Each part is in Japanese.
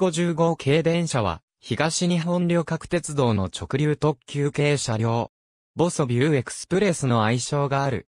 1 5 5系電車は、東日本旅客鉄道の直流特急系車両。ボソビューエクスプレスの愛称がある。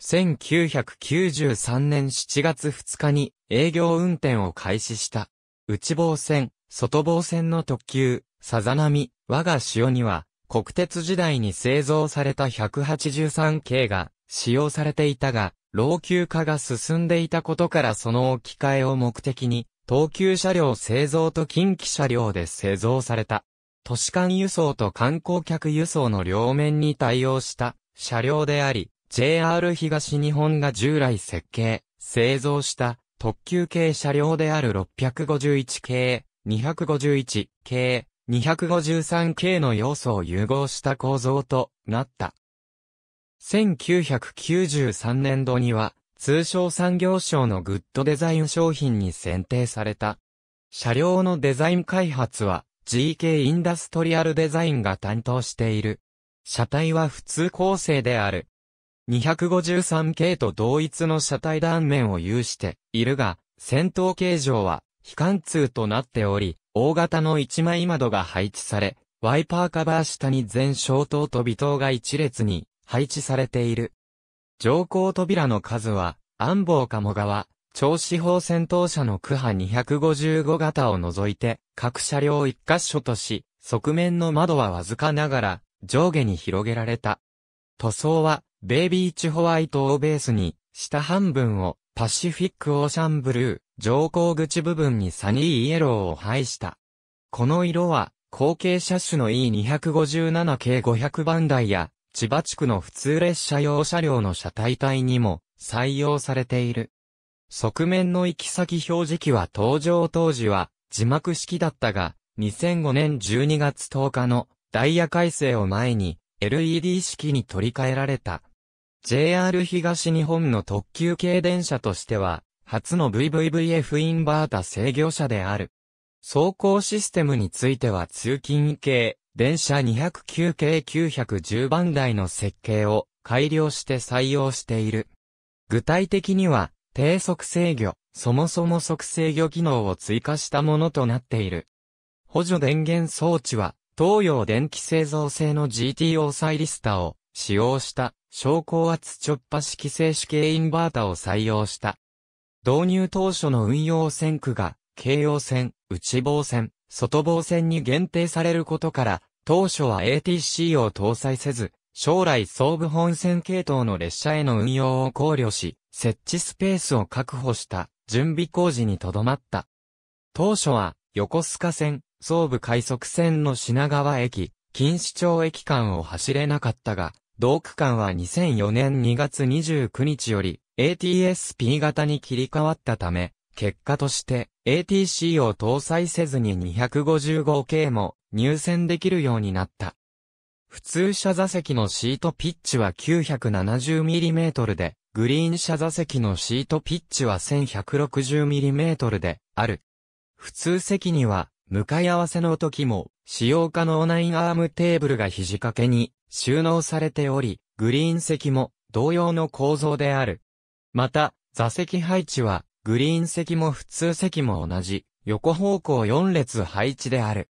1993年7月2日に営業運転を開始した。内房線、外房線の特急、さざなみ、我が潮には、国鉄時代に製造された183系が使用されていたが、老朽化が進んでいたことからその置き換えを目的に、東急車両製造と近畿車両で製造された。都市間輸送と観光客輸送の両面に対応した車両であり、JR 東日本が従来設計、製造した特急系車両である651系、251系、253系の要素を融合した構造となった。1993年度には通商産業省のグッドデザイン商品に選定された。車両のデザイン開発は GK インダストリアルデザインが担当している。車体は普通構成である。253系と同一の車体断面を有しているが、先頭形状は非貫通となっており、大型の一枚窓が配置され、ワイパーカバー下に全消灯と微灯が一列に配置されている。乗降扉の数は、安房鴨川、超四方戦闘車の区派255型を除いて、各車両一箇所とし、側面の窓はわずかながら、上下に広げられた。塗装は、ベイビーチホワイトをベースに、下半分を、パシフィックオーシャンブルー、乗降口部分にサニーイエローを配した。この色は、後継車種の E257 系500番台や、千葉地区の普通列車用車両の車体体にも採用されている。側面の行き先表示器は登場当時は字幕式だったが、2005年12月10日のダイヤ改正を前に LED 式に取り替えられた。JR 東日本の特急系電車としては、初の VVVF インバータ制御車である。走行システムについては通勤系、電車209系910番台の設計を改良して採用している。具体的には、低速制御、そもそも速制御機能を追加したものとなっている。補助電源装置は、東洋電気製造製の GTO サイリスタを使用した昇降圧直波式静止系インバータを採用した。導入当初の運用線区が京王線、内房線、外房線に限定されることから、当初は ATC を搭載せず、将来総武本線系統の列車への運用を考慮し、設置スペースを確保した準備工事にとどまった。当初は横須賀線、総武快速線の品川駅、錦糸町駅間を走れなかったが、同区間は2004年2月29日より ATSP 型に切り替わったため、結果として ATC を搭載せずに 255K も入線できるようになった。普通車座席のシートピッチは 970mm で、グリーン車座席のシートピッチは 1160mm である。普通席には、向かい合わせの時も、使用可能なインアームテーブルが肘掛けに収納されており、グリーン席も同様の構造である。また、座席配置はグリーン席も普通席も同じ、横方向4列配置である。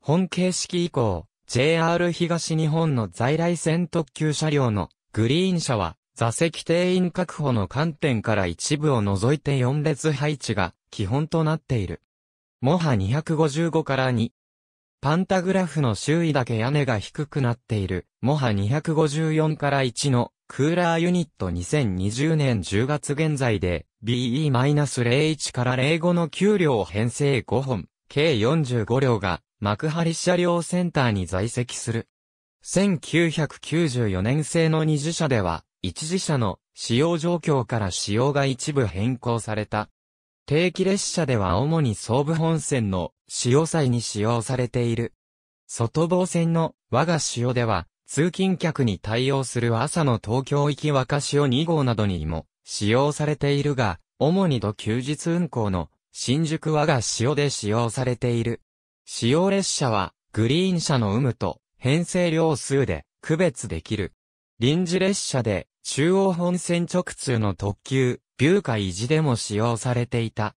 本形式以降、JR 東日本の在来線特急車両のグリーン車は、座席定員確保の観点から一部を除いて4列配置が基本となっている。モハ255から2。パンタグラフの周囲だけ屋根が低くなっている、モハ254から1のクーラーユニット2020年10月現在で BE-01 から05の給料編成5本、計45両が幕張車両センターに在籍する。1994年製の二次車では、一次車の使用状況から使用が一部変更された。定期列車では主に総武本線の使用際に使用されている。外房線の我が用では通勤客に対応する朝の東京行き若潮2号などにも使用されているが、主に土休日運行の新宿和が潮で使用されている。使用列車はグリーン車の有無と編成量数で区別できる。臨時列車で中央本線直通の特急、ビューカ維持でも使用されていた。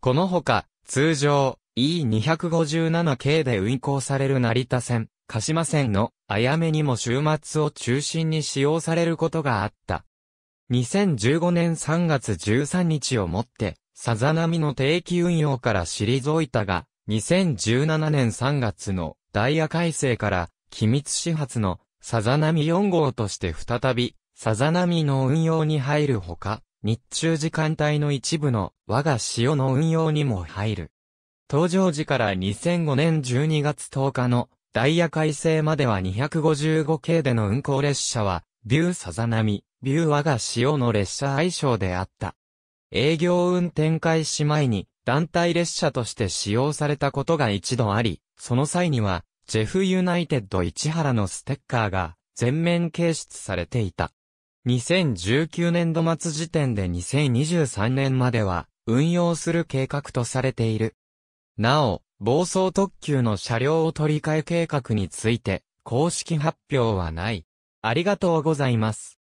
このほか、通常 E257 系で運行される成田線、鹿島線のあやめにも週末を中心に使用されることがあった。2015年3月13日をもって、さざ波の定期運用から退いたが、2017年3月のダイヤ改正から機密始発のさざ波4号として再び、さざ波の運用に入るほか、日中時間帯の一部の我が潮の運用にも入る。登場時から2005年12月10日のダイヤ改正までは255系での運行列車は、ビューサザナミ、ビューガ・がオの列車愛称であった。営業運転開始前に、団体列車として使用されたことが一度あり、その際には、ジェフユナイテッド市原のステッカーが全面掲出されていた。2019年度末時点で2023年までは運用する計画とされている。なお、暴走特急の車両を取り替え計画について、公式発表はない。ありがとうございます。